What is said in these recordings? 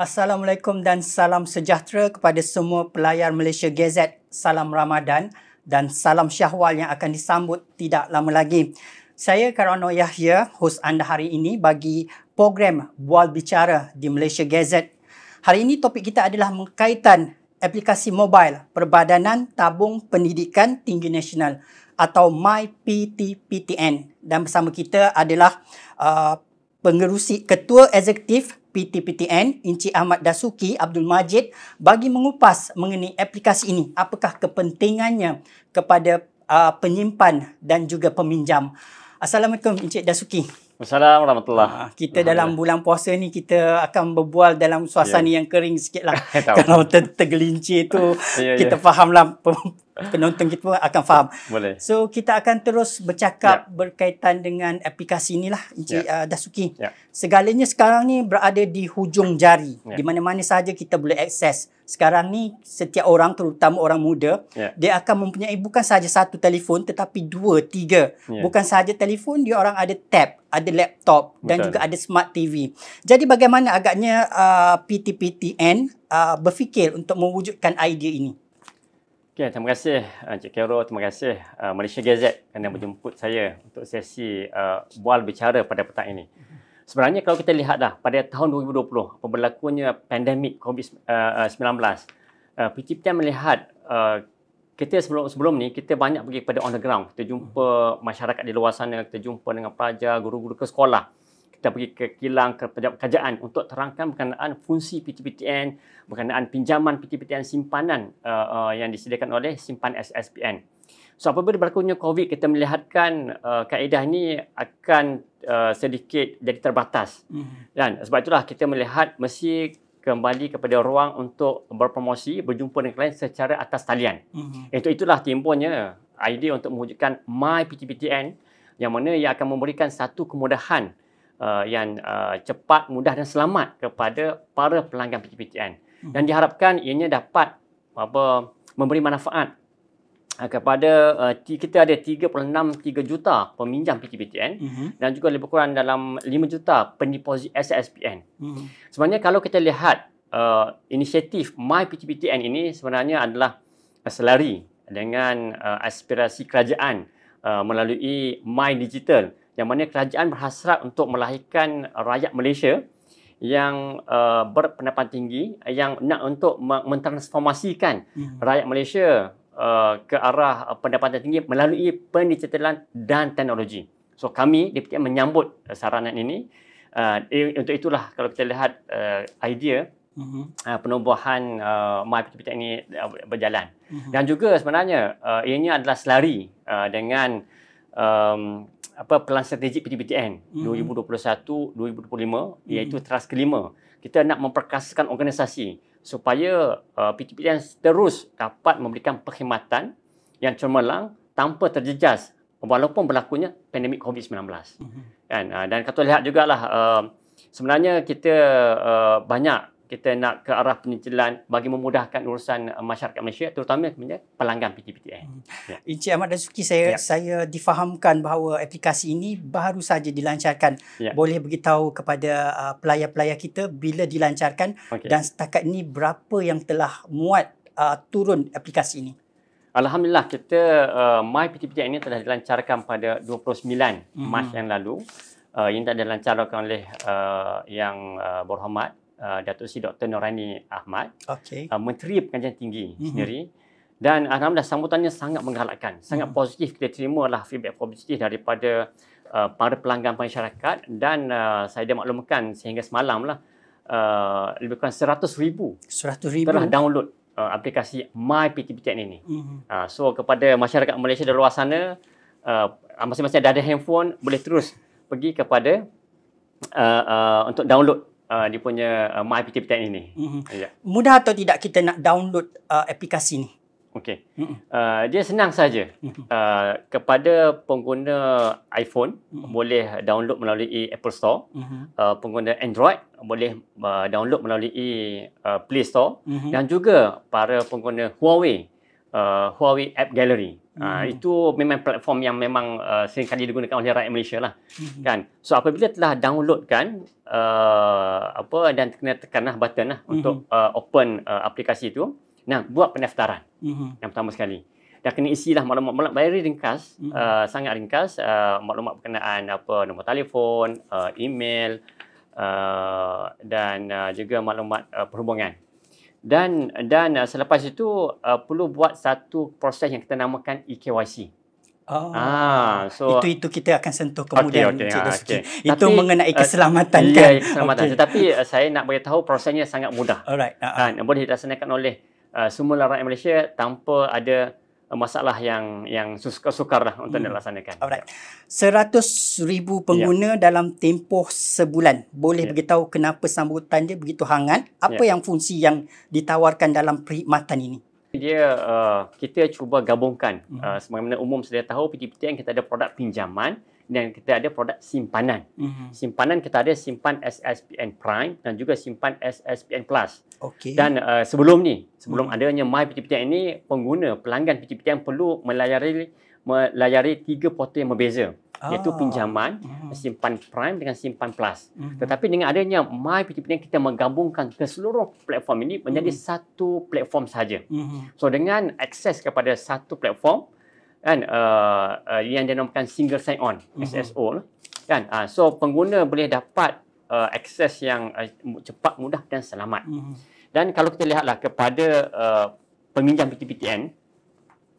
Assalamualaikum dan salam sejahtera kepada semua pelayar Malaysia Gazette. Salam Ramadan dan salam syahwal yang akan disambut tidak lama lagi. Saya Karano Yahya, host anda hari ini bagi program Bual Bicara di Malaysia Gazette. Hari ini topik kita adalah mengkaitan aplikasi mobile Perbadanan Tabung Pendidikan Tinggi Nasional atau MyPTPTN. Dan bersama kita adalah uh, pengerusi Ketua Eksekutif PTPTN Encik Ahmad Dasuki Abdul Majid bagi mengupas mengenai aplikasi ini. Apakah kepentingannya kepada uh, penyimpan dan juga peminjam. Assalamualaikum Encik Dasuki. Assalamualaikum warahmatullahi wabarakatuh. Kita dalam bulan puasa ni kita akan berbual dalam suasana yeah. yang kering sikit lah. Kalau tergelincir tu yeah, ya. kita fahamlah penonton kita pun akan faham. Boleh. So kita akan terus bercakap yeah. berkaitan dengan aplikasi inilah Encik yeah. uh, Dasuki. Yeah. Segalanya sekarang ni berada di hujung jari. Yeah. Di mana-mana saja kita boleh akses. Sekarang ni setiap orang terutama orang muda yeah. dia akan mempunyai bukan saja satu telefon tetapi dua, tiga. Yeah. Bukan saja telefon, dia orang ada tab, ada laptop Betul. dan juga ada smart TV. Jadi bagaimana agaknya uh, PTPTN uh, berfikir untuk mewujudkan idea ini? Okay, terima kasih Encik eh, Kero, terima kasih uh, Malaysia Gazette kerana menjemput saya untuk sesi uh, bual bicara pada petang ini. Sebenarnya kalau kita lihat dah pada tahun 2020 apa berlakunya pandemik COVID-19, PTPT uh, melihat uh, kita sebelum sebelum ni kita banyak pergi pada on the ground, kita jumpa masyarakat di luar sana, kita jumpa dengan pelajar, guru-guru ke sekolah kita pergi ke kilang ke pejabat kerajaan untuk terangkan berkenaan fungsi PTPTN, berkenaan pinjaman PTPTN simpanan uh, uh, yang disediakan oleh simpan SSPN. So apabila berlakunya COVID, kita melihatkan uh, kaedah ini akan uh, sedikit jadi terbatas. Mm-hmm. Dan sebab itulah kita melihat mesti kembali kepada ruang untuk berpromosi, berjumpa dengan klien secara atas talian. Mm-hmm. itulah timbulnya idea untuk mewujudkan My PTPTN yang mana ia akan memberikan satu kemudahan Uh, yang uh, cepat, mudah dan selamat kepada para pelanggan PTPTN. Hmm. Dan diharapkan ianya dapat apa memberi manfaat uh, kepada uh, kita ada 3.63 juta peminjam PTPTN uh hmm. dan juga lebih kurang dalam 5 juta pendeposit SSPN. uh hmm. Sebenarnya kalau kita lihat uh, inisiatif My PTPTN ini sebenarnya adalah selari dengan uh, aspirasi kerajaan uh, melalui My Digital. Uh, yang mana kerajaan berhasrat untuk melahirkan rakyat Malaysia yang uh, berpendapatan tinggi yang nak untuk mentransformasikan hmm. rakyat Malaysia uh, ke arah uh, pendapatan tinggi melalui pencetelan dan teknologi. So kami di PTM menyambut uh, saranan ini. Uh, untuk itulah kalau kita lihat uh, idea uh-huh. uh, penubuhan uh, MyPTPT ini uh, berjalan. Uh-huh. Dan juga sebenarnya uh, ianya adalah selari uh, dengan um, apa pelan strategik PTPTN mm-hmm. 2021-2025 iaitu mm-hmm. trust kelima. Kita nak memperkasakan organisasi supaya uh, PTPTN terus dapat memberikan perkhidmatan yang cemerlang tanpa terjejas walaupun berlakunya pandemik COVID-19. Mm-hmm. Kan? Uh, dan kalau lihat jugalah uh, sebenarnya kita uh, banyak kita nak ke arah penyicilan bagi memudahkan urusan uh, masyarakat Malaysia terutamanya pelanggan PTPTN. Hmm. Ya. Encik Ahmad dan saya ya. saya difahamkan bahawa aplikasi ini baru saja dilancarkan. Ya. Boleh beritahu kepada uh, pelayar-pelayar kita bila dilancarkan okay. dan setakat ini berapa yang telah muat uh, turun aplikasi ini? Alhamdulillah kita uh, My PTPTN ini telah dilancarkan pada 29 hmm. Mac yang lalu. Uh, yang telah dilancarkan oleh uh, yang uh, berhormat uh, Datuk Seri Dr. Norani Ahmad, okay. uh, Menteri Pengajian Tinggi mm-hmm. sendiri. Dan Alhamdulillah sambutannya sangat menggalakkan, sangat mm-hmm. positif. Kita terima lah feedback positif daripada uh, para pelanggan masyarakat dan uh, saya dah maklumkan sehingga semalam lah uh, lebih kurang 100 ribu, 100 ribu telah download uh, aplikasi MyPTPTN ini. Mm-hmm. Uh, so kepada masyarakat Malaysia di luar sana, uh, masing-masing ada handphone, boleh terus pergi kepada uh, uh, untuk download uh, dia punya uh, My PT Petani ni. Mm-hmm. Yeah. Mudah atau tidak kita nak download uh, aplikasi ni? Okey. Mm-hmm. Uh, dia senang saja. Mm-hmm. Uh, kepada pengguna iPhone mm-hmm. boleh download melalui Apple Store. Mm-hmm. Uh, pengguna Android boleh uh, download melalui uh, Play Store mm-hmm. dan juga para pengguna Huawei uh, Huawei App Gallery. Uh, itu memang platform yang memang uh, sering kali digunakan oleh rakyat Malaysia lah. hmm Kan? So apabila telah download kan uh, apa dan kena tekanlah button lah hmm untuk uh, open uh, aplikasi itu. Nah, buat pendaftaran. hmm Yang pertama sekali. Dan kena isilah maklumat-maklumat very ringkas, hmm uh, sangat ringkas uh, maklumat berkenaan apa nombor telefon, uh, email uh, dan uh, juga maklumat uh, perhubungan dan dan uh, selepas itu uh, perlu buat satu proses yang kita namakan eKYC. Oh. Ah, ah, so itu itu kita akan sentuh kemudian okay, okay, Cik ah, Okay. Itu Tapi, mengenai uh, keselamatan uh, kan. Ya, keselamatan. Okay. Tetapi uh, saya nak tahu prosesnya sangat mudah. Alright. Uh-huh. Ah, dan boleh dilaksanakan oleh uh, semua rakyat Malaysia tanpa ada Uh, masalah yang yang sukar sukarlah untuk hmm. dilaksanakan. Alright. ribu ya. pengguna yeah. dalam tempoh sebulan. Boleh yeah. beritahu kenapa sambutan dia begitu hangat? Apa yeah. yang fungsi yang ditawarkan dalam perkhidmatan ini? Dia uh, kita cuba gabungkan hmm. uh, sebagaimana umum sudah tahu PTPTN kita ada produk pinjaman dan kita ada produk simpanan. Mm-hmm. Simpanan kita ada simpan SSPN Prime dan juga simpan SSPN Plus. Okay. Dan uh, sebelum ni, sebelum mm-hmm. adanya My PTPTN ini, pengguna pelanggan PTPTN perlu melayari melayari tiga portal yang berbeza ah. iaitu pinjaman, mm-hmm. simpan Prime dengan simpan Plus. Mm-hmm. Tetapi dengan adanya My PTPTN kita menggabungkan ke seluruh platform ini menjadi mm-hmm. satu platform saja. Mm-hmm. So dengan akses kepada satu platform, kan uh, uh, yang dinamakan single sign on uh-huh. Mhm. SSO lah, kan uh, so pengguna boleh dapat uh, akses yang uh, cepat mudah dan selamat uh-huh. dan kalau kita lihatlah kepada uh, peminjam PTPTN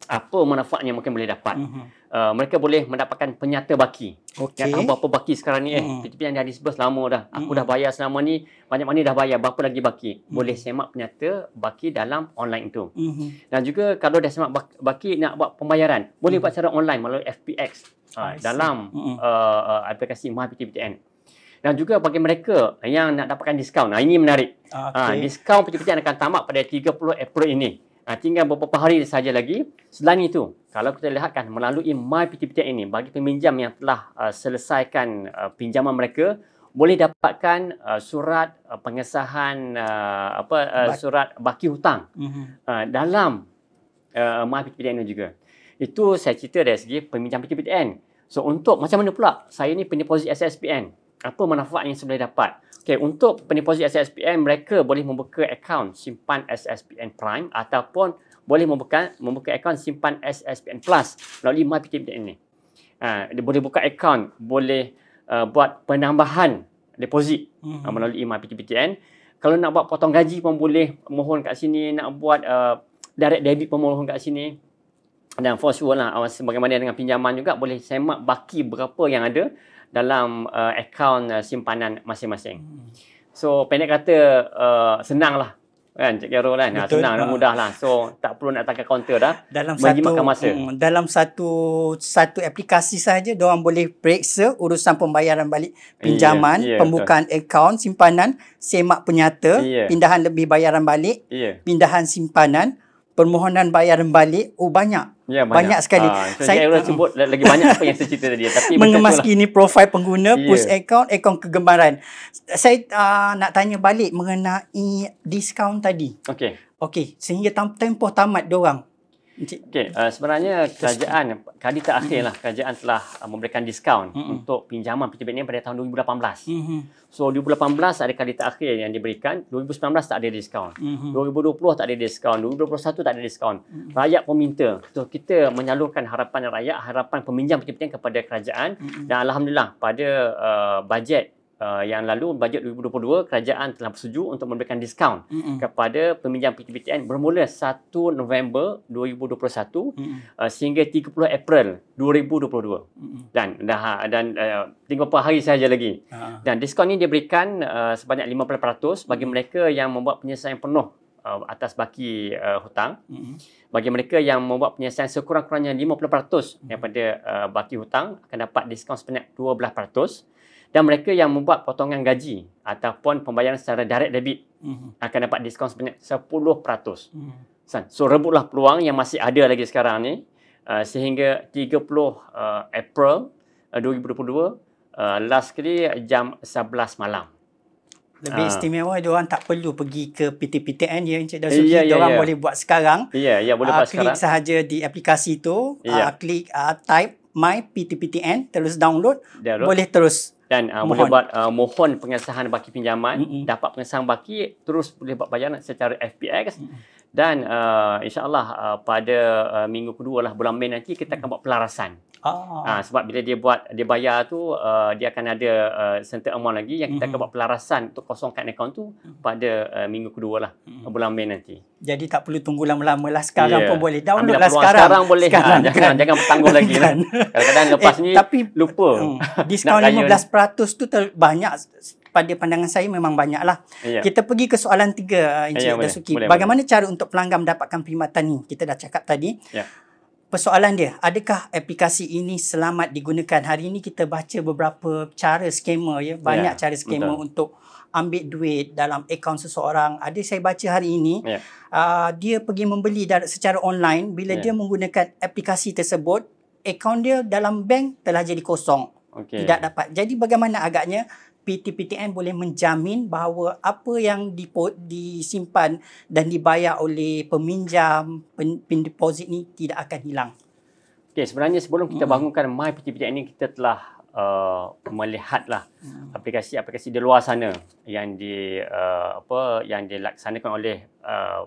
apa manfaatnya mungkin boleh dapat uh-huh. Uh, mereka boleh mendapatkan penyata baki. Okay. Yang apa-apa baki sekarang ni eh. Mm. PTP yang dah disburse lama dah. Aku mm. dah bayar selama ni. Banyak mana dah bayar. Berapa lagi baki? Mm. Boleh semak penyata baki dalam online tu. hmm Dan juga kalau dah semak baki nak buat pembayaran. Boleh hmm. buat secara online melalui FPX. Ha, dalam mm-hmm. uh, aplikasi MyPTPTN. Dan juga bagi mereka yang nak dapatkan diskaun. Nah, ini menarik. Ah, okay. Ha, diskaun PTPTN akan tamat pada 30 April ini. Ha, tinggal beberapa hari saja lagi. Selain itu, kalau kita lihatkan melalui MyPTPTN ini, bagi peminjam yang telah uh, selesaikan uh, pinjaman mereka, boleh dapatkan uh, surat uh, pengesahan uh, apa uh, surat baki hutang mhm. uh, dalam uh, ini juga. Itu saya cerita dari segi peminjam PTPTN. So untuk macam mana pula saya ni pendeposit SSPN? Apa manfaat yang sebenarnya dapat? Okay, untuk pendeposit SSPN, mereka boleh membuka akaun simpan SSPN Prime ataupun boleh membuka membuka akaun simpan SSPN Plus melalui MyPKP ini. Uh, dia boleh buka akaun, boleh uh, buat penambahan deposit mm-hmm. uh, melalui MyPKPTN. Kalau nak buat potong gaji pun boleh mohon kat sini, nak buat uh, direct debit pun mohon kat sini. Dan for sure lah, uh, sebagaimana dengan pinjaman juga, boleh semak baki berapa yang ada dalam uh, akaun uh, simpanan masing-masing. Hmm. So pendek kata uh, senanglah kan Cik Carol kan Betul, ah, senang dan ah. mudah lah so tak perlu nak tangkap kaunter dah dalam satu, makan masa hmm, dalam satu satu aplikasi saja dia orang boleh periksa urusan pembayaran balik pinjaman yeah, yeah, pembukaan yeah. akaun simpanan semak penyata yeah. pindahan lebih bayaran balik yeah. pindahan simpanan permohonan bayar balik oh banyak ya, banyak. banyak sekali ha, saya saya uh, sebut lagi banyak apa yang saya cerita tadi tapi mengemas kini lah. profil pengguna yeah. push account account kegemaran saya uh, nak tanya balik mengenai diskaun tadi okey okey sehingga tempoh tamat diorang Okey, uh, sebenarnya kerajaan kali terakhir lah kerajaan telah uh, memberikan diskaun mm-hmm. untuk pinjaman PTBN pada tahun 2018. Mm-hmm. So 2018 ada kali terakhir yang diberikan, 2019 tak ada diskaun. Mm-hmm. 2020 tak ada diskaun, 2021 tak ada diskaun. Mm-hmm. Rakyat pun minta. So kita menyalurkan harapan rakyat, harapan peminjam PTBN kepada kerajaan mm-hmm. dan alhamdulillah pada uh, bajet Uh, yang lalu bajet 2022 kerajaan telah bersetuju untuk memberikan diskaun mm-hmm. kepada peminjam PTPTN bermula 1 November 2021 mm-hmm. uh, sehingga 30 April 2022 mm-hmm. dan dah dan uh, tinggal beberapa hari saja lagi uh-huh. dan diskaun ini diberikan uh, sebanyak 50% bagi mm-hmm. mereka yang membuat penyelesaian penuh uh, atas baki uh, hutang mm-hmm. bagi mereka yang membuat penyelesaian sekurang-kurangnya 50% mm-hmm. daripada uh, baki hutang akan dapat diskaun sebanyak 12% dan mereka yang membuat potongan gaji ataupun pembayaran secara direct debit mm-hmm. akan dapat diskaun sebanyak 10%. Mm-hmm. So rebutlah peluang yang masih ada lagi sekarang ni uh, sehingga 30 uh, April uh, 2022 uh, last kali jam 11 malam. Lebih ah. istimewa, uh, dia orang tak perlu pergi ke PTPTN eh, ya Encik Dazuki. Yeah, dia ya, orang yeah. boleh buat sekarang. Ya, yeah, yeah, boleh uh, buat klik sekarang. Klik sahaja di aplikasi tu, yeah. Ya. uh, klik uh, type my PTPTN, terus download, download. boleh terus dan uh, boleh buat uh, mohon pengesahan baki pinjaman mm-hmm. dapat pengesahan baki terus boleh buat bayaran secara FPX mm-hmm. Dan uh, insyaAllah uh, pada uh, minggu kedua lah bulan Mei nanti kita akan buat pelarasan. Ah. Ah, sebab bila dia buat dia bayar tu uh, dia akan ada uh, certain amount lagi yang kita mm-hmm. akan mhm. buat pelarasan untuk kosongkan akaun tu mhm. pada uh, minggu kedua lah mm-hmm. bulan Mei nanti. Jadi tak perlu tunggu lama-lama lah sekarang yeah. pun boleh download lah sekarang. Sekarang boleh. Sekarang, ha, kan? Jangan jangan bertanggung lagi lah. Kan. Kadang-kadang eh, lepas eh, ni tapi, lupa. Mm, diskaun 15% tu ter- banyak pada pandangan saya memang banyaklah. Ya. Kita pergi ke soalan tiga, Encik ya, Dasuki. Boleh, Bagaimana boleh. cara untuk pelanggan mendapatkan perkhidmatan ni? Kita dah cakap tadi. Ya persoalan dia, adakah aplikasi ini selamat digunakan? Hari ini kita baca beberapa cara skema ya, banyak yeah, cara skema betul. untuk ambil duit dalam akaun seseorang. Ada saya baca hari ini, yeah. uh, dia pergi membeli secara online bila yeah. dia menggunakan aplikasi tersebut, akaun dia dalam bank telah jadi kosong. Okay. Tidak dapat. Jadi bagaimana agaknya PTPTN boleh menjamin bahawa apa yang dipot, disimpan dan dibayar oleh peminjam pen, pen deposit ni tidak akan hilang. Okey, sebenarnya sebelum kita bangunkan My PTPTN ini kita telah uh, melihatlah mm. aplikasi-aplikasi di luar sana yang di uh, apa yang dilaksanakan oleh uh,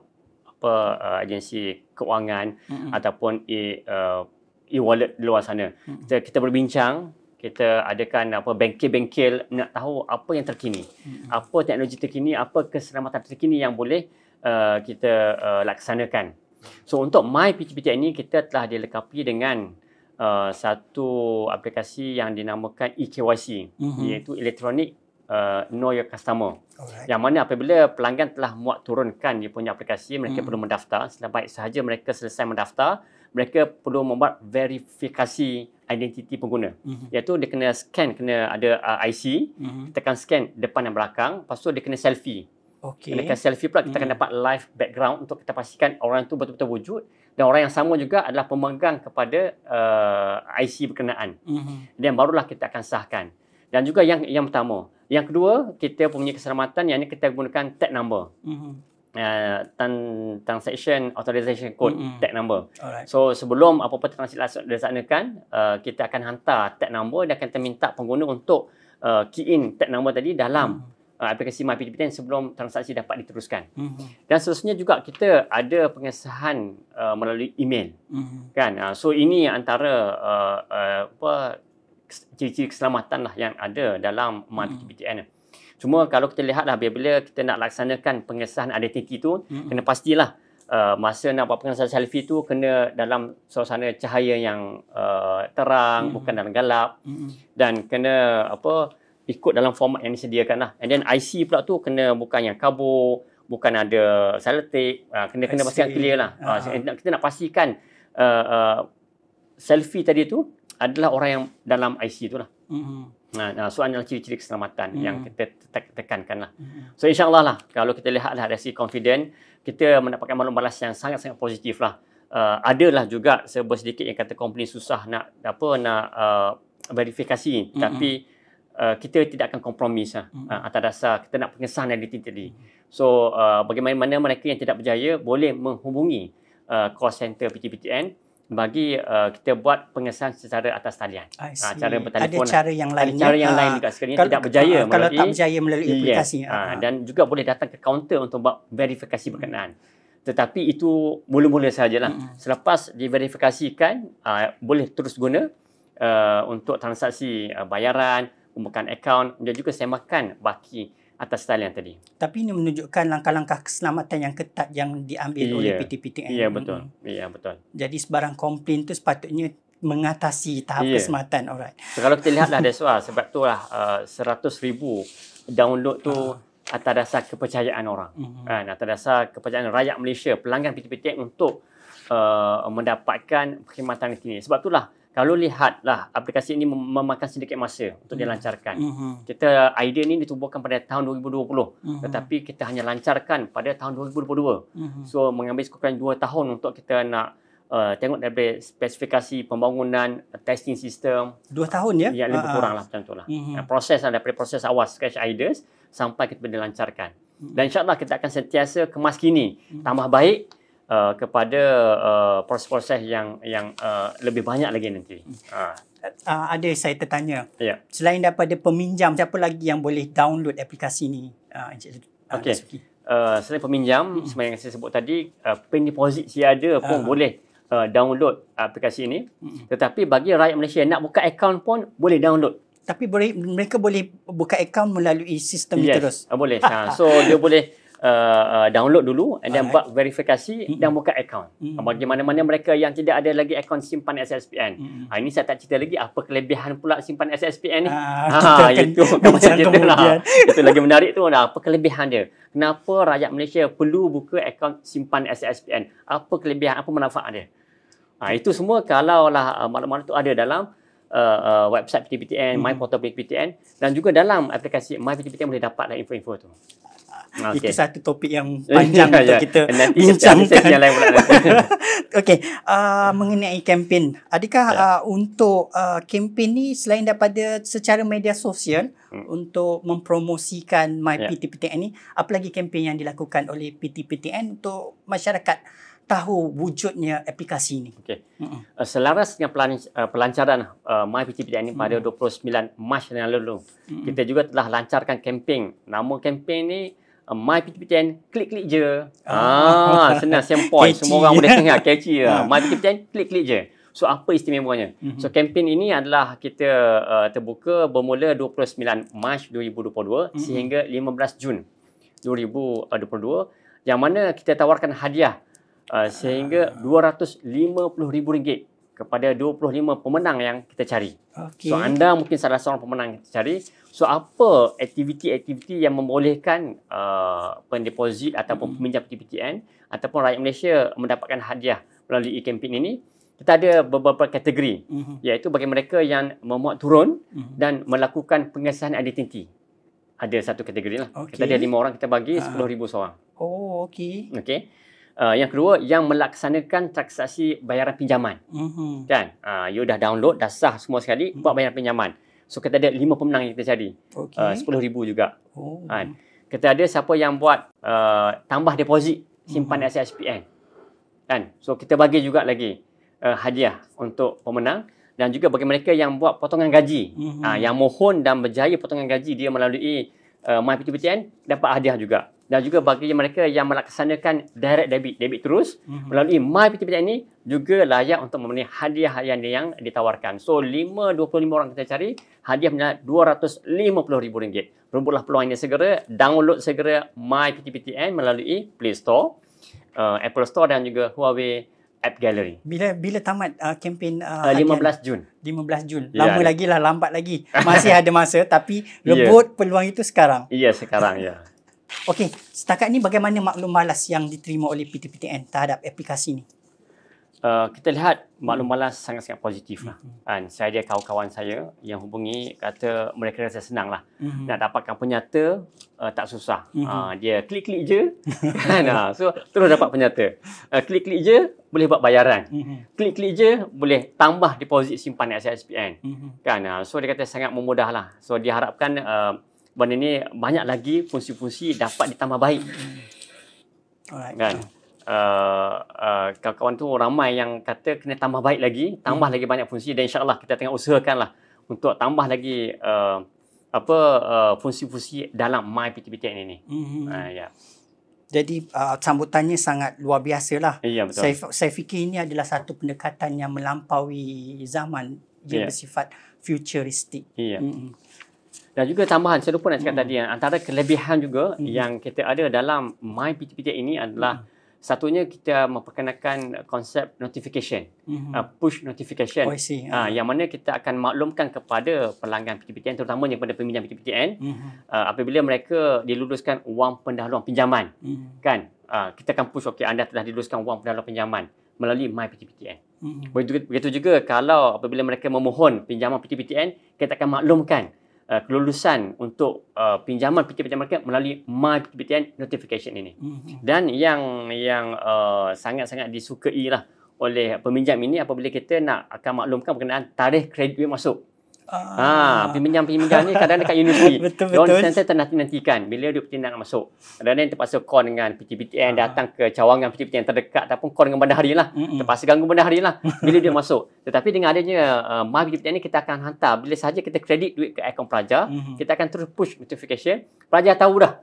apa uh, agensi kewangan mm-hmm. ataupun e, uh, e-wallet di luar sana. Mm-hmm. Kita kita berbincang kita adakan apa bengkel-bengkel nak tahu apa yang terkini. Hmm. Apa teknologi terkini, apa keselamatan terkini yang boleh uh, kita uh, laksanakan. So untuk My PTPTN ini kita telah dilengkapi dengan uh, satu aplikasi yang dinamakan eKYC mm-hmm. iaitu Electronic uh, Know Your Customer. Alright. Yang mana apabila pelanggan telah muat turunkan dia punya aplikasi, mereka mm-hmm. perlu mendaftar. Selepas sahaja mereka selesai mendaftar, mereka perlu membuat verifikasi identiti pengguna. Mm-hmm. Iaitu dia kena scan, kena ada uh, IC, mm-hmm. tekan scan depan dan belakang, lepas tu dia kena selfie. Okay. Kena kena selfie pula, kita mm. akan mhm. dapat live background untuk kita pastikan orang tu betul-betul wujud. Dan orang yang sama juga adalah pemegang kepada uh, IC berkenaan. Mm-hmm. Dan barulah kita akan sahkan. Dan juga yang yang pertama. Yang kedua, kita punya keselamatan, yang ini kita gunakan tag number. Mm-hmm. Uh, transaction authorization code mm-hmm. tag number. Alright. So sebelum apa-apa transaksi langsung dilaksanakan, uh, kita akan hantar tag number dan akan terminta pengguna untuk uh, key in tag number tadi dalam mm-hmm. uh, aplikasi MyPTPT sebelum transaksi dapat diteruskan. Mm-hmm. Dan seterusnya juga kita ada pengesahan uh, melalui email. Mm-hmm. Kan? Uh, so ini antara uh, uh, apa ciri-ciri keselamatan lah yang ada dalam MyPTPT. Mm-hmm. Cuma kalau kita lihatlah bila-bila kita nak laksanakan pengesahan identiti tu hmm. kena pastilah uh, masa nak buat pengesahan selfie tu kena dalam suasana cahaya yang uh, terang hmm. bukan dalam gelap. Hmm. Dan kena apa ikut dalam format yang disediakan lah. And then IC pula tu kena bukan yang kabur, bukan ada saletik, uh, kena kena pastikan clear lah. Uh-huh. Uh, kita nak pastikan uh, uh, selfie tadi tu adalah orang yang dalam IC tu lah. Mm-hmm. Ha, nah, nah so adalah ciri-ciri keselamatan mm-hmm. yang kita tekankanlah. Mm-hmm. So insyaallah lah kalau kita lihatlah dari si confident kita mendapatkan maklum balas yang sangat-sangat positif lah. Uh, adalah juga sebuah sedikit yang kata company susah nak apa nak uh, verifikasi mm-hmm. tapi uh, kita tidak akan kompromis lah, mm-hmm. uh, atas dasar kita nak pengesahan dari tim tadi. Mm-hmm. So uh, bagaimana mereka yang tidak berjaya boleh menghubungi uh, call center PTPTN bagi uh, kita buat pengesahan secara atas talian. Ha, cara bertelefon. Ada lah. cara yang lain. Ada cara yang ah, lain juga sekarang kalau, tidak berjaya uh, melalui. Kalau tak berjaya melalui yeah. aplikasi. Ah. Ha, Dan juga boleh datang ke kaunter untuk buat verifikasi berkenaan. Tetapi itu mula-mula sahajalah. Hmm. Selepas diverifikasikan, uh, boleh terus guna uh, untuk transaksi uh, bayaran, pembukaan akaun dan juga semakan baki atas talian tadi. Tapi ini menunjukkan langkah-langkah keselamatan yang ketat yang diambil yeah. oleh PTPTN. PTN. Ya yeah, betul. Ya yeah, betul. Jadi sebarang komplain tu sepatutnya mengatasi tahap yeah. keselamatan. Alright. So, kalau kita lihatlah that's why sebab itulah uh, 100,000 download tu uh atas dasar kepercayaan orang mm-hmm. kan atas dasar kepercayaan rakyat Malaysia pelanggan PTPTN untuk uh, mendapatkan perkhidmatan ini sebab itulah kalau lihatlah aplikasi ini mem- memakan sedikit masa untuk hmm. dilancarkan. Hmm. Kita idea ini ditubuhkan pada tahun 2020 hmm. tetapi kita hanya lancarkan pada tahun 2022. Hmm. So mengambil sekurang dua tahun untuk kita nak uh, tengok dari spesifikasi pembangunan uh, testing sistem. Dua tahun ya? Ya lebih ah, ah. kurang lah macam itulah. Hmm. Nah, proses lah, daripada proses awal sketch ideas sampai kita boleh lancarkan. Hmm. Dan insyaAllah kita akan sentiasa kemas kini. Hmm. Tambah baik uh, kepada uh, proses-proses uh, yang yang uh, lebih banyak lagi nanti. Uh. Uh, ada saya tertanya. Yeah. Selain daripada peminjam, siapa lagi yang boleh download aplikasi ini, uh, Encik Zuki? Uh, okay. Uh, selain peminjam, mm. seperti yang saya sebut tadi, uh, pin deposit si ada pun ah. boleh uh, download aplikasi ini. Mm. Tetapi bagi rakyat Malaysia nak buka akaun pun boleh download. Tapi boleh, mereka boleh buka akaun melalui sistem yes, terus? Yes, ah, boleh. Ah, so, dia boleh... Uh, uh, download dulu and then Alright. buat verifikasi mm-hmm. dan buka akaun. Mm-hmm. Bagaimana-mana mereka yang tidak ada lagi akaun simpan SSPN. Mm-hmm. Ha, ini saya tak cerita lagi apa kelebihan pula simpan SSPN ni. Uh, ha, itu masa kita lah. Itu lagi menarik tu. Nah, apa kelebihan dia? Kenapa rakyat Malaysia perlu buka akaun simpan SSPN? Apa kelebihan? Apa manfaat dia? Ha, itu semua kalaulah uh, maklumat itu ada dalam Uh, uh, website PTPTN, hmm. My Portal PTPTN dan juga dalam aplikasi My PTPTN boleh dapatlah info-info tu. Okay. Ah, Itu satu topik yang ya, panjang ya, untuk yeah. kita Nanti bincangkan. Nanti yang lain Okey, ah, mengenai kempen. Adakah yeah. Ya. uh, untuk uh, kempen ni selain daripada secara media sosial mm. untuk mempromosikan MyPTPTN yeah. ni, apa lagi kempen yang dilakukan oleh PTPTN untuk masyarakat tahu wujudnya aplikasi ini? Okey. Uh, eh, selaras dengan eh, pelancaran eh, MyPTPTN ini mm. pada 29 Mac yang lalu, mm. kita juga telah lancarkan kempen. Nama kempen ni, uh, my PTPTN klik-klik je. Ah, ah senang sempoi semua orang boleh tengah catchy ah. Uh. My PTPTN klik-klik je. So apa istimewanya? Mm-hmm. So kempen ini adalah kita uh, terbuka bermula 29 Mac 2022 mm-hmm. sehingga 15 Jun 2022 yang mana kita tawarkan hadiah uh, sehingga ah. RM250,000 kepada 25 pemenang yang kita cari. Okay. So anda mungkin salah seorang pemenang yang kita cari. So apa aktiviti-aktiviti yang membolehkan uh, pendeposit ataupun hmm. peminjam PTPTN ataupun rakyat Malaysia mendapatkan hadiah melalui e-campaign ini? Kita ada beberapa kategori uh-huh. iaitu bagi mereka yang memuat turun uh-huh. dan melakukan pengesahan identiti. Ada satu kategori lah. Okay. Kita ada lima orang kita bagi ah. sepuluh ribu 10,000 seorang. Oh, okey. Okey. Uh, yang kedua yang melaksanakan transaksi bayaran pinjaman. Mm-hmm. Kan? Uh, you dah download, dah sah semua sekali mm-hmm. buat bayaran pinjaman. So kita ada lima pemenang yang kita cari. Okay. Uh, 10,000 juga. Oh. Kan? Kita ada siapa yang buat uh, tambah deposit simpan mm-hmm. SSPN. Kan? So kita bagi juga lagi uh, hadiah untuk pemenang dan juga bagi mereka yang buat potongan gaji. Mm-hmm. Uh, yang mohon dan berjaya potongan gaji dia melalui uh, My PTPTN dapat hadiah juga dan juga bagi mereka yang melaksanakan direct debit debit terus mm-hmm. melalui My PTPTN ini juga layak untuk memenuhi hadiah yang yang ditawarkan. So 525 orang kita cari hadiahnya RM250,000. Rumputlah peluang ini segera download segera My PTPTN melalui Play Store, uh, Apple Store dan juga Huawei App Gallery. Bila bila tamat uh, kempen uh, uh, 15 Jun. 15 Jun. Ya, Lama yeah. lagi lah, lambat lagi. Masih ada masa tapi rebut yeah. peluang itu sekarang. Ya, yeah, sekarang ya. Yeah. Okey, setakat ni bagaimana maklum malas yang diterima oleh PTPTN terhadap aplikasi ini? Uh, kita lihat maklum balas hmm. sangat-sangat positif lah. Mm-hmm. Saya ada kawan-kawan saya yang hubungi kata mereka rasa senang lah. Mm-hmm. Nak dapatkan penyata uh, tak susah. Mm-hmm. Uh, dia klik-klik je. kan? Uh, so terus dapat penyata. Uh, klik-klik je boleh buat bayaran. Mm-hmm. Klik-klik je boleh tambah deposit simpan di SSPN. Mm-hmm. Kan? Uh, so dia kata sangat memudah lah. So diharapkan uh, benda ni banyak lagi fungsi-fungsi dapat ditambah baik. Hmm. Alright. Kan? Yeah. Uh, uh, kawan-kawan tu ramai yang kata kena tambah baik lagi, tambah hmm. lagi banyak fungsi dan insyaAllah kita tengah usahakanlah untuk tambah lagi uh, apa uh, fungsi-fungsi dalam My PTPTN ini. Hmm. Uh, ya. Yeah. Jadi uh, sambutannya sangat luar biasa lah. Iya betul. Saya, saya fikir ini adalah satu pendekatan yang melampaui zaman yang yeah. bersifat futuristik. Iya. Yeah. hmm Dan juga tambahan saya lupa nak cakap hmm tadi antara kelebihan juga hmm yang kita ada dalam My PTPTN ini adalah hmm Satunya kita memperkenalkan konsep notification, mm-hmm. uh, push notification. Oh, Uh, uh. Yang mana kita akan maklumkan kepada pelanggan PTPTN terutamanya kepada peminjam PTPTN mm-hmm. uh, apabila mereka diluluskan wang pendahuluan pinjaman. Mm-hmm. Kan? Uh, kita akan push okay anda telah diluluskan wang pendahuluan pinjaman melalui my PTPTN. Mm-hmm. begitu juga kalau apabila mereka memohon pinjaman PTPTN kita akan maklumkan uh, kelulusan untuk uh, pinjaman PTPT market melalui my PTPT notification ini. Mm-hmm. Dan yang yang uh, sangat-sangat disukai lah oleh peminjam ini apabila kita nak akan maklumkan berkenaan tarikh kredit duit masuk. Ah, ha, ah, pinjam-pinjam ni kadang dekat universiti. betul, betul. Dia orang nantikan bila dia pergi nak masuk. Kadang-kadang yang terpaksa call dengan PTPTN ah. datang ke cawangan PTPTN yang terdekat ataupun call dengan bandar harilah. Mm-mm. Terpaksa ganggu bandar harilah bila dia masuk. Tetapi dengan adanya uh, My PTPTN ni kita akan hantar bila saja kita kredit duit ke akaun pelajar, mm-hmm. kita akan terus push notification. Pelajar tahu dah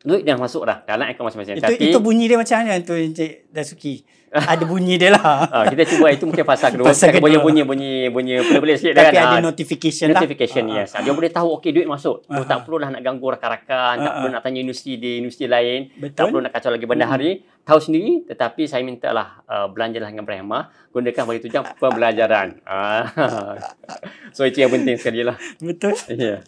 Duit dah masuk dah. Dalam akaun masing-masing. Itu, itu bunyi dia macam mana tu Encik Dasuki? ada bunyi dia lah. Ah, kita cuba itu mungkin fasa kedua. Fasa kedua. Bunyi, bunyi, bunyi. Boleh-boleh sikit Tapi kan. ada ah, notification lah. Notification, ya. huh yes. Ah. Dia boleh tahu, okey duit masuk. Uh-huh. Tak perlu lah nak ganggu rakan-rakan. Uh-huh. Tak perlu nak tanya universiti di universiti lain. Betul. Tak perlu nak kacau lagi benda hmm. hari. Uh-huh. Tahu sendiri. Tetapi saya minta uh, lah uh, belanjalah dengan Brahma. Gunakan bagi tujuan pembelajaran. Uh-huh. so itu yang penting sekali lah. Betul. Ya. Yeah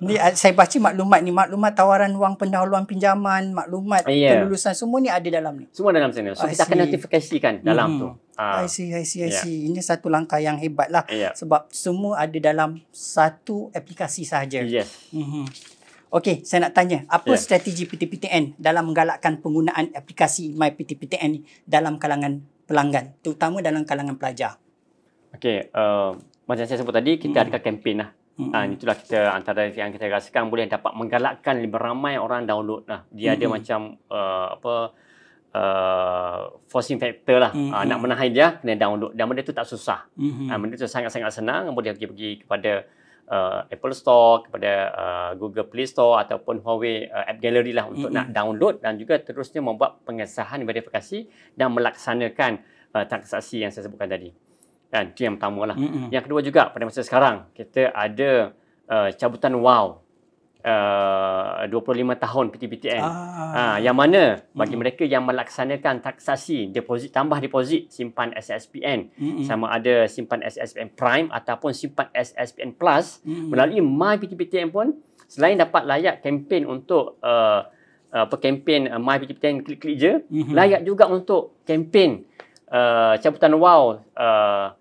ni ah, saya baca maklumat ni maklumat tawaran wang pendahuluan pinjaman maklumat yeah. Ya. kelulusan semua ni ada dalam ni semua dalam sini. so I kita akan notifikasikan dalam hmm. tu Ah. I see, I see, I ya. see. Yeah. Ini satu langkah yang hebat lah. Yeah. Sebab semua ada dalam satu aplikasi sahaja. Yes. Mm-hmm. Okay, saya nak tanya. Apa yeah. strategi PTPTN dalam menggalakkan penggunaan aplikasi MyPTPTN dalam kalangan pelanggan? Terutama dalam kalangan pelajar. Okay, uh, macam saya sebut tadi, kita mm. ada kempen lah. Ha, itulah kita antara yang kita rasakan boleh dapat menggalakkan lebih ramai orang download Nah, Dia mm-hmm. ada macam uh, apa uh, forcing factor lah. Mm-hmm. Uh, nak menahan dia kena download. Dan benda itu tak susah. Mm-hmm. Uh, benda tu sangat-sangat senang. Boleh pergi kepada uh, Apple Store, kepada uh, Google Play Store ataupun Huawei uh, App Gallery lah untuk mm-hmm. nak download dan juga terusnya membuat pengesahan verifikasi dan melaksanakan uh, transaksi yang saya sebutkan tadi. Kan? Itu yang pertama lah. Mm-hmm. Yang kedua juga pada masa sekarang, kita ada uh, cabutan WOW. Uh, 25 tahun PTPTN. Ah. Uh, yang mana bagi mm-hmm. mereka yang melaksanakan taksasi deposit tambah deposit simpan SSPN mm-hmm. sama ada simpan SSPN Prime ataupun simpan SSPN Plus mm-hmm. melalui My PTPTN pun selain dapat layak kempen untuk uh, uh apa kempen uh, My PTPTN klik-klik je mm-hmm. layak juga untuk kempen uh, cabutan wow uh,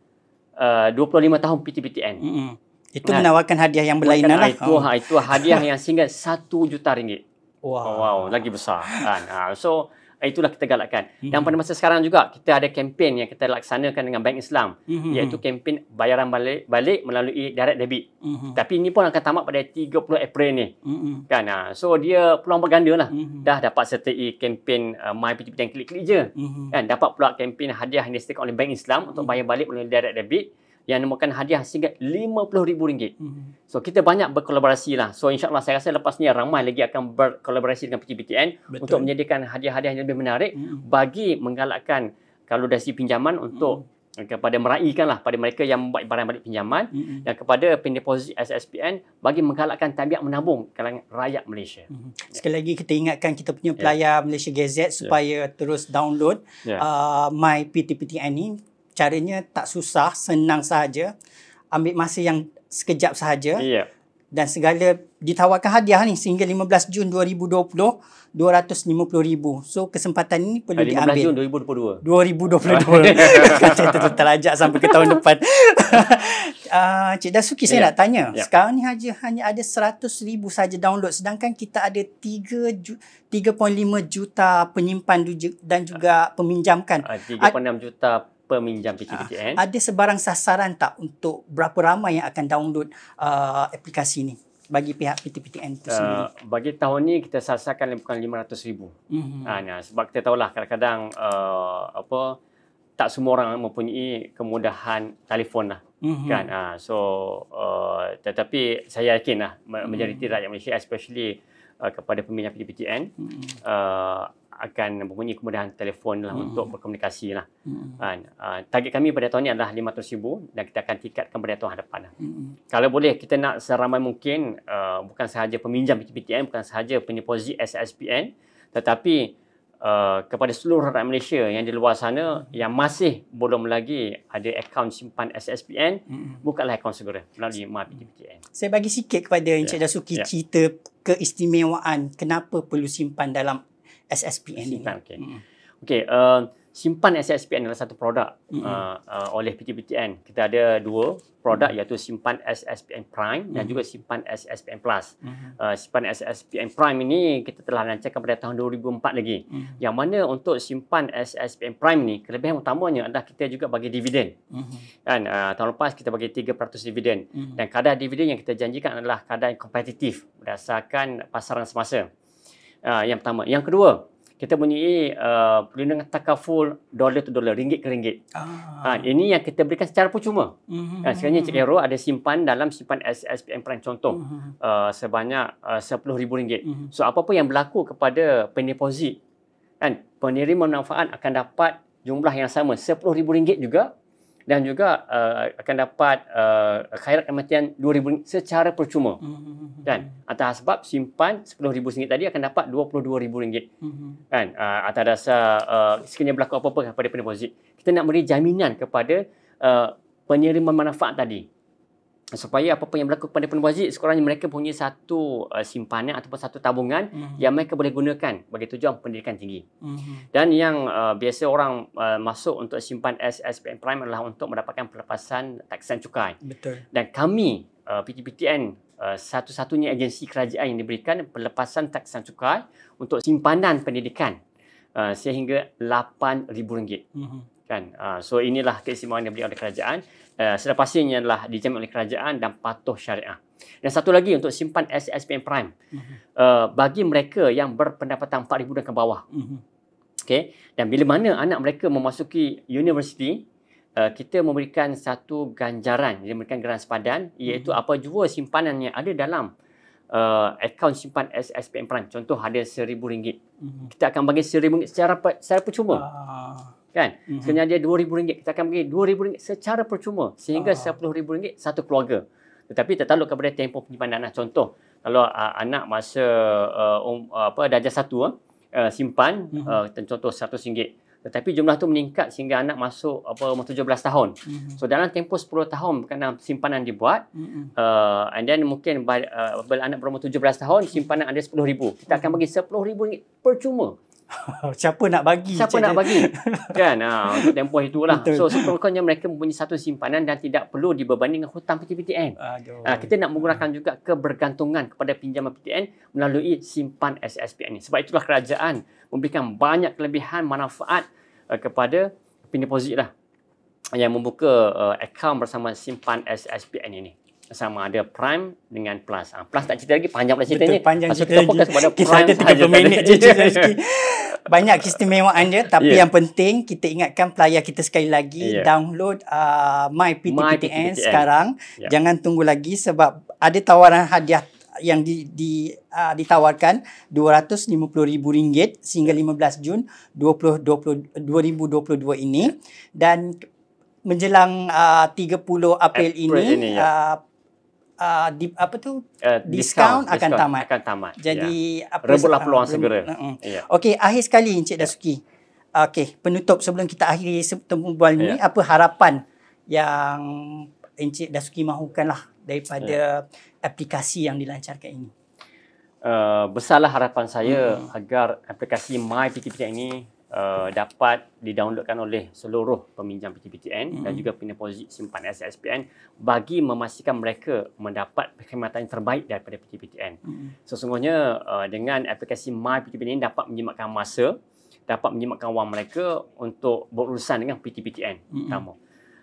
uh, 25 tahun PTPTN. Mm-hmm. Itu nah, menawarkan hadiah yang berlainan lah. Itu, oh. itu hadiah yang sehingga 1 juta ringgit. Wow. Oh, wow, lagi besar kan. Uh, so, Eh, itulah kita galakkan. Mm-hmm. Dan mhm. pada masa sekarang juga kita ada kempen yang kita laksanakan dengan Bank Islam mm-hmm. iaitu mhm. kempen bayaran balik, balik melalui direct debit. Mm-hmm. Tapi ini pun akan tamat pada 30 April ni. Mm-hmm. Kan? Ha, so dia peluang berganda lah. Mm-hmm. Dah dapat sertai kempen uh, My PTP dan klik-klik je. Mm-hmm. Kan? Dapat pula kempen hadiah yang disediakan oleh Bank Islam untuk mhm. bayar balik melalui direct debit yang memakan hadiah sehingga RM50,000. Mm-hmm. So kita banyak berkolaborasi lah. So insyaAllah saya rasa lepas ni ramai lagi akan berkolaborasi dengan PT untuk menyediakan hadiah-hadiah yang lebih menarik hmm bagi menggalakkan kalau dari pinjaman untuk hmm kepada meraihkan lah pada mereka yang membuat barang balik pinjaman mm-hmm. dan kepada pendeposit SSPN bagi menggalakkan tabiat menabung kalangan rakyat Malaysia. Mm-hmm. Sekali lagi kita ingatkan kita punya ya. pelayar yeah. Malaysia Gazette ya. supaya yeah. terus download yeah. uh, My PTPTN ini caranya tak susah, senang saja. Ambil masa yang sekejap saja. Yeah. Dan segala ditawarkan hadiah ni sehingga 15 Jun 2020, 250000 So, kesempatan ini perlu 15 eh, diambil. 15 Jun 2022. 2022. Kata tetap terajak sampai ke tahun depan. Ah, Cik Dasuki, saya ya. nak tanya. Yeah. Sekarang ni hanya, hanya ada 100000 saja download. Sedangkan kita ada 3.5 juta penyimpan dan juga peminjamkan. 3.6 ah, juta peminjam PKPTN. Uh, ah, ada sebarang sasaran tak untuk berapa ramai yang akan download uh, aplikasi ini? bagi pihak PTPTN itu uh, sendiri? bagi tahun ni kita sasarkan lebih kurang 500,000. ribu. Mm-hmm. Ha, nah, sebab kita tahulah kadang-kadang uh, apa tak semua orang mempunyai kemudahan telefon lah. Mm-hmm. Kan? Ha, so, uh, tetapi saya yakin lah mm-hmm. majoriti mhm. rakyat Malaysia especially uh, kepada peminat PTPTN mm-hmm. Uh, akan mempunyai kemudahan telefon lah hmm. untuk berkomunikasi lah. Hmm. Uh, target kami pada tahun ini adalah 500,000 dan kita akan tingkatkan pada tahun hadapan. Lah. Hmm. Kalau boleh kita nak seramai mungkin uh, bukan sahaja peminjam PTPTN, bukan sahaja penipuzi SSPN tetapi uh, kepada seluruh rakyat Malaysia yang di luar sana hmm. yang masih belum lagi ada akaun simpan SSPN hmm. bukalah akaun segera melalui PTPTN. Saya bagi sikit kepada Encik yeah. Dasuki yeah. cerita keistimewaan kenapa perlu simpan dalam SSPN um, simpan, ini. Okay. Hmm. Okay, uh, simpan SSPN adalah satu produk hmm. uh, uh, oleh PTPTN. Kita ada dua produk hmm. iaitu simpan SSPN Prime hmm. dan juga simpan SSPN Plus. Hmm. Uh, simpan SSPN Prime ini kita telah lancarkan pada tahun 2004 lagi. Hmm. Yang mana untuk simpan SSPN Prime ni, kelebihan utamanya adalah kita juga bagi dividen. Hmm. uh, tahun lepas kita bagi 3% dividen. Hmm. Dan kadar dividen yang kita janjikan adalah kadar yang kompetitif berdasarkan pasaran semasa. Ah, yang pertama. Yang kedua, kita mempunyai uh, perlindungan takaful dolar to dolar ringgit ke ringgit. Ah. Ha, ini yang kita berikan secara percuma. Mm-hmm. Ha, ah, sekarang Encik Aero ada simpan dalam simpan SSPM Prime contoh mm-hmm. uh, sebanyak uh, RM10,000. Mm-hmm. So, apa-apa yang berlaku kepada pendeposit, kan, penerima manfaat akan dapat jumlah yang sama RM10,000 juga dan juga uh, akan dapat uh, khairat kematian RM2,000 secara percuma. Mm-hmm. Kan? Atas sebab simpan RM10,000 tadi akan dapat RM22,000. Mm-hmm. Kan? Uh, atas dasar uh, eh, sekiranya berlaku apa-apa kepada pendeposit. Kita nak beri jaminan kepada uh, penerima manfaat tadi supaya apa-apa yang berlaku kepada penubuh wajib sekurang-kurangnya mereka punya satu uh, simpanan ataupun satu tabungan mm-hmm. yang mereka boleh gunakan bagi tujuan pendidikan tinggi. Mm-hmm. Dan yang uh, biasa orang uh, masuk untuk simpan SSPN Prime adalah untuk mendapatkan pelepasan taksan cukai. Betul. Dan kami uh, PTPTN uh, satu-satunya agensi kerajaan yang diberikan pelepasan taksan cukai untuk simpanan pendidikan uh, sehingga RM8,000. Mm-hmm. Kan? Uh, so inilah keistimewaan yang diberikan oleh kerajaan Eh, sudah pastinya adalah dijamin oleh kerajaan dan patuh syariah. Dan satu lagi untuk simpan SSPN Prime. Uh-huh. Uh, bagi mereka yang berpendapatan 4000 dan ke bawah. Uh-huh. Okey. Dan bila mana anak mereka memasuki universiti, uh, kita memberikan satu ganjaran, kita memberikan geran sepadan iaitu uh-huh. apa jua simpanan yang ada dalam uh, akaun simpan SSPN Prime. Contoh ada RM1000. Uh-huh. Kita akan bagi RM1000 secara secara percuma. Uh-huh kan mm-hmm. senyanya RM2000 kita akan bagi RM2000 secara percuma sehingga ah. RM10000 ah. satu keluarga tetapi tertakluk kepada tempoh penyimpanan anak lah. contoh kalau uh, anak masa uh, um, uh, apa darjah satu uh, simpan mm-hmm. uh, contoh RM100 tetapi jumlah tu meningkat sehingga anak masuk apa umur 17 tahun. Mm-hmm. So dalam tempoh 10 tahun berkenaan simpanan dibuat mm-hmm. uh, and then mungkin uh, bila anak berumur 17 tahun mhm. simpanan ada 10000. Kita akan mhm. bagi 10000 percuma. siapa nak bagi siapa cik nak cik. bagi kan ha untuk tempoh itu lah. so sekurang-kurangnya mereka mempunyai satu simpanan dan tidak perlu dibebani dengan hutang PTPTN ha, ah, kita nak menggunakan juga kebergantungan kepada pinjaman PTN melalui simpan SSPN ini sebab itulah kerajaan memberikan banyak kelebihan manfaat ah, kepada pin lah yang membuka uh, akaun bersama simpan SSPN ini sama ada prime dengan plus. Ah, plus tak cerita lagi panjang pula cerita ni. Panjang Maksud cerita fokus pada prime. Kita ada 30 minit je cerita sikit. Banyak keistimewaan dia tapi yeah. yang penting kita ingatkan pelayar kita sekali lagi yeah. download uh, my PTPTN sekarang. Yeah. Jangan tunggu lagi sebab ada tawaran hadiah yang di, di uh, ditawarkan RM250,000 sehingga 15 ya. Jun 2020, 2022 ini dan menjelang ah, uh, 30 April, April ini, ini ya. uh, uh, di, apa tu uh, discount akan tamat. akan tamat. Jadi yeah. apa rebutlah peluang uh, segera. Rebut, uh, yeah. Uh. Ya. Okey, akhir sekali Encik yeah. Dasuki. Okey, penutup sebelum kita akhiri temu bual ini, yeah. apa harapan yang Encik Dasuki mahukanlah daripada yeah. aplikasi yang dilancarkan ini? Uh, besarlah harapan saya hmm agar aplikasi MyPKPK ini uh, dapat didownloadkan oleh seluruh peminjam PTPTN hmm. dan mm-hmm. juga deposit simpan SSPN bagi memastikan mereka mendapat perkhidmatan yang terbaik daripada PTPTN. Hmm. Sesungguhnya uh, dengan aplikasi My PTPTN ini dapat menjimatkan masa, dapat menjimatkan wang mereka untuk berurusan dengan PTPTN. Hmm.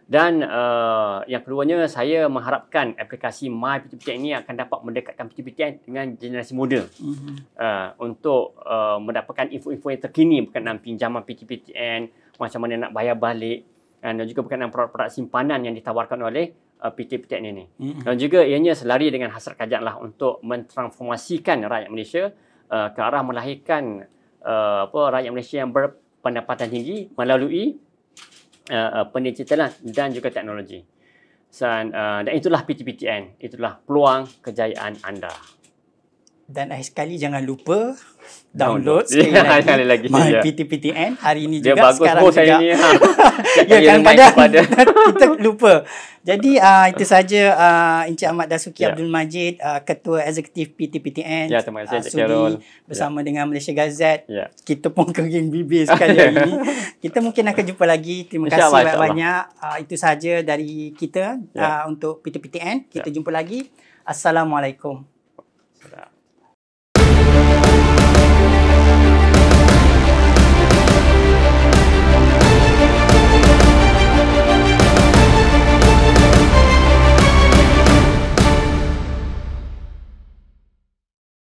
Dan uh, yang keduanya, saya mengharapkan aplikasi My PTPTN ini akan dapat mendekatkan PTPTN dengan generasi muda mm-hmm. uh, untuk uh, mendapatkan info-info yang terkini berkenaan pinjaman PTPTN, macam mana nak bayar balik uh, dan juga berkenaan produk-produk simpanan yang ditawarkan oleh uh, PTPTN ini. Mm-hmm. Dan juga ianya selari dengan hasrat kajianlah untuk mentransformasikan rakyat Malaysia uh, ke arah melahirkan uh, apa, rakyat Malaysia yang berpendapatan tinggi melalui uh, uh pendigitalan dan juga teknologi. Dan, uh, dan itulah PTPTN, itulah peluang kejayaan anda dan akhir sekali jangan lupa download sekali yeah, lagi, lagi. yeah. Ya. PTPTN hari ini Dia juga bagus sekarang juga. Ini, ha. ya kan pada kita lupa. Jadi uh, itu saja uh, Encik Ahmad Dasuki yeah. Abdul Majid uh, ketua eksekutif PTPTN. Ya yeah, terima kasih uh, Sudi, ya. bersama yeah. dengan Malaysia Gazette. Yeah. Kita pun kering bibir sekali hari ini. Kita mungkin akan jumpa lagi. Terima insya kasih banyak. banyak. Uh, itu saja dari kita yeah. Ya. uh, untuk PTPTN. Kita yeah. jumpa lagi. Assalamualaikum. Assalamualaikum.